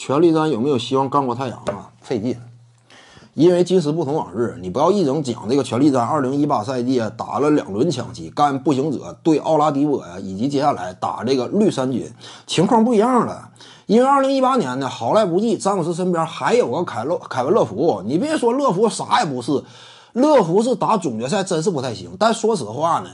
权力战有没有希望干过太阳啊？费劲，因为今时不同往日，你不要一整讲这个权力战。二零一八赛季啊打了两轮抢七，干步行者对奥拉迪波呀，以及接下来打这个绿衫军，情况不一样了。因为二零一八年呢，好赖不济，詹姆斯身边还有个凯洛凯文乐福。你别说乐福啥也不是，乐福是打总决赛真是不太行。但说实话呢。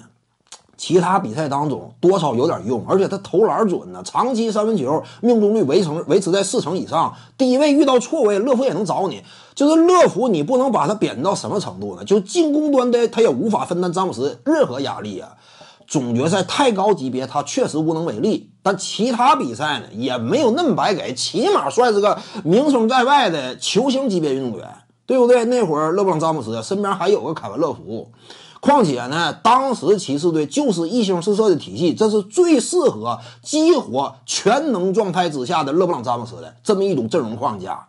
其他比赛当中多少有点用，而且他投篮准呢，长期三分球命中率维成维持在四成以上。低位遇到错位，乐福也能找你。就是乐福，你不能把他贬到什么程度呢？就进攻端的，他也无法分担詹姆斯任何压力啊。总决赛太高级别，他确实无能为力。但其他比赛呢，也没有那么白给，起码算是个名声在外的球星级别运动员，对不对？那会儿勒布朗詹姆斯身边还有个凯文乐福。况且呢，当时骑士队就是一星四射的体系，这是最适合激活全能状态之下的勒布朗·詹姆斯的这么一种阵容框架。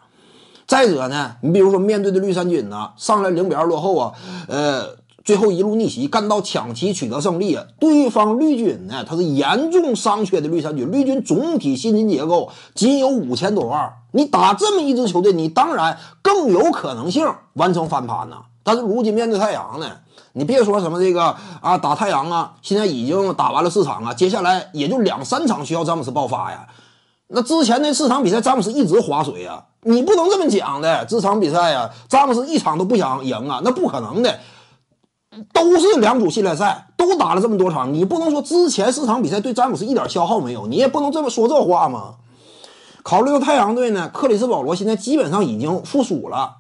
再者呢，你比如说面对的绿衫军呢，上来0比2落后啊，呃，最后一路逆袭，干到抢七取得胜利。对方绿军呢，他是严重伤缺的绿衫军，绿军总体薪金结构仅有五千多万。你打这么一支球队，你当然更有可能性完成翻盘呢。但是如今面对太阳呢，你别说什么这个啊打太阳啊，现在已经打完了四场啊，接下来也就两三场需要詹姆斯爆发呀。那之前那四场比赛詹姆斯一直划水呀，你不能这么讲的。这场比赛呀，詹姆斯一场都不想赢啊，那不可能的，都是两组系列赛都打了这么多场，你不能说之前四场比赛对詹姆斯一点消耗没有，你也不能这么说这话嘛。考虑到太阳队呢，克里斯保罗现在基本上已经复苏了，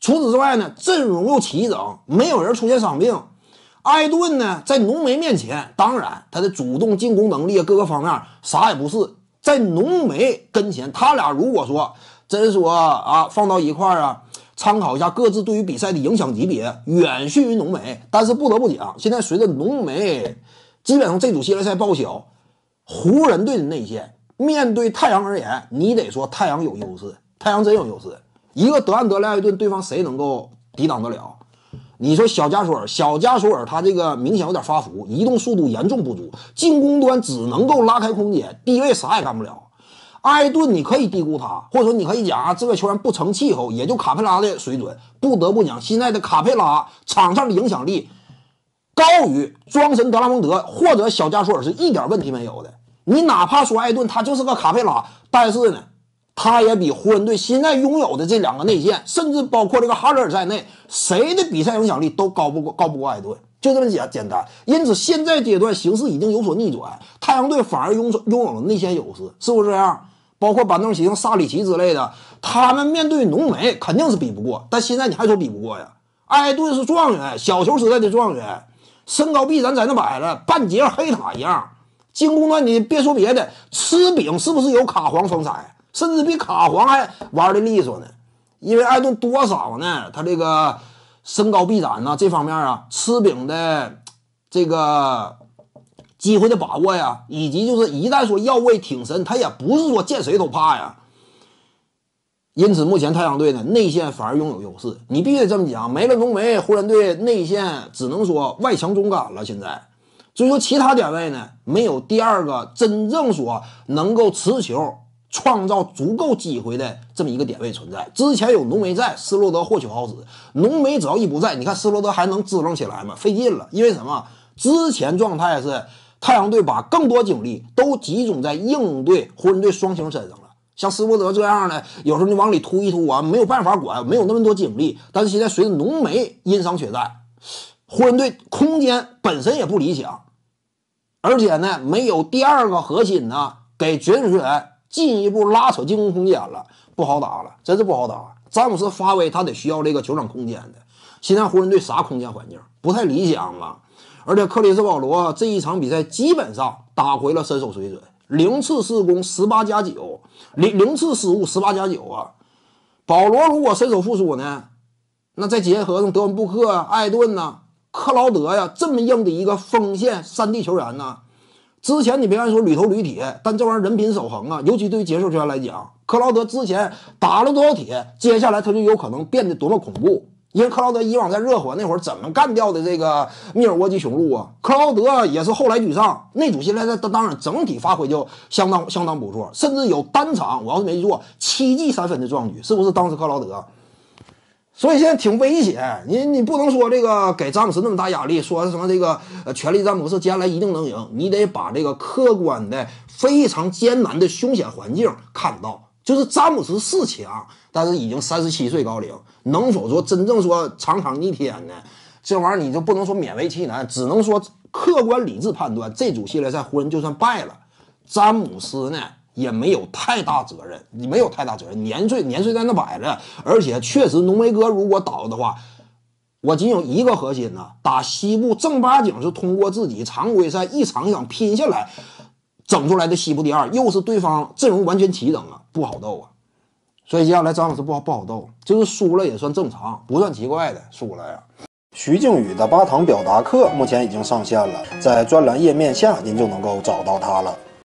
除此之外呢，阵容又齐整，没有人出现伤病。埃顿呢，在浓眉面前，当然他的主动进攻能力啊，各个方面啥也不是。在浓眉跟前，他俩如果说真说啊，放到一块儿啊，参考一下各自对于比赛的影响级别，远逊于浓眉。但是不得不讲，现在随着浓眉基本上这组系列赛报销，湖人队的内线面对太阳而言，你得说太阳有优势，太阳真有优势。一个德安德莱艾顿，对方谁能够抵挡得了？你说小加索尔，小加索尔他这个明显有点发福，移动速度严重不足，进攻端只能够拉开空间，低位啥也干不了。艾顿你可以低估他，或者说你可以讲啊，这个球员不成气候，也就卡佩拉的水准。不得不讲，现在的卡佩拉场上的影响力高于庄神德拉蒙德或者小加索尔是一点问题没有的。你哪怕说艾顿他就是个卡佩拉，但是呢？他也比湖人队现在拥有的这两个内线，甚至包括这个哈勒尔在内，谁的比赛影响力都高不过高不过艾顿，就这么简简单。因此，现在阶段形势已经有所逆转，太阳队反而拥拥有了内线优势，是不是这样？包括板凳席萨里奇之类的，他们面对浓眉肯定是比不过，但现在你还说比不过呀？艾顿是状元，小球时代的状元，身高臂展在那摆着，半截黑塔一样。进攻端你别说别的，吃饼是不是有卡皇风采？甚至比卡皇还玩的利索呢，因为艾顿多少呢？他这个身高臂展呐，这方面啊，吃饼的这个机会的把握呀，以及就是一旦说要位挺身，他也不是说见谁都怕呀。因此，目前太阳队呢内线反而拥有优势。你必须得这么讲，没了浓眉，湖人队内线只能说外强中干了。现在，所以说其他点位呢，没有第二个真正说能够持球。创造足够机会的这么一个点位存在。之前有浓眉在，斯洛德获取好使。浓眉只要一不在，你看斯洛德还能支棱起来吗？费劲了。因为什么？之前状态是太阳队把更多精力都集中在应对湖人队双星身上了。像斯洛德这样的，有时候你往里突一突啊，没有办法管，没有那么多精力。但是现在随着浓眉因伤缺战，湖人队空间本身也不理想，而且呢，没有第二个核心呢，给掘员进一步拉扯进攻空间了，不好打了，真是不好打。詹姆斯发威，他得需要这个球场空间的。现在湖人队啥空间环境不太理想啊。而且克里斯保罗这一场比赛基本上打回了身手水准，零次失攻十八加九，零零次失误十八加九啊。保罗如果身手复苏呢，那再结合上德文布克、艾顿呐、克劳德呀，这么硬的一个锋线三 D 球员呢？之前你别看说铝头铝铁，但这玩意儿人品守恒啊，尤其对于解说员来讲，克劳德之前打了多少铁，接下来他就有可能变得多么恐怖。因为克劳德以往在热火那会儿怎么干掉的这个密尔沃基雄鹿啊？克劳德也是后来居上，那组现在他当然整体发挥就相当相当不错，甚至有单场我要是没记错七记三分的壮举，是不是当时克劳德？所以现在挺危险，你你不能说这个给詹姆斯那么大压力，说什么这个呃全力詹姆斯将来一定能赢，你得把这个客观的非常艰难的凶险环境看到。就是詹姆斯是强，但是已经三十七岁高龄，能否说真正说场场逆天呢？这玩意儿你就不能说勉为其难，只能说客观理智判断。这组系列赛湖人就算败了，詹姆斯呢？也没有太大责任，你没有太大责任。年岁年岁在那摆着，而且确实，浓眉哥如果倒的话，我仅有一个核心呢。打西部正八经是通过自己常规赛一场一场拼下来，整出来的西部第二，又是对方阵容完全齐整啊，不好斗啊。所以接下来张老师不好不好斗，就是输了也算正常，不算奇怪的输了呀。徐静宇的八堂表达课目前已经上线了，在专栏页面下您就能够找到他了。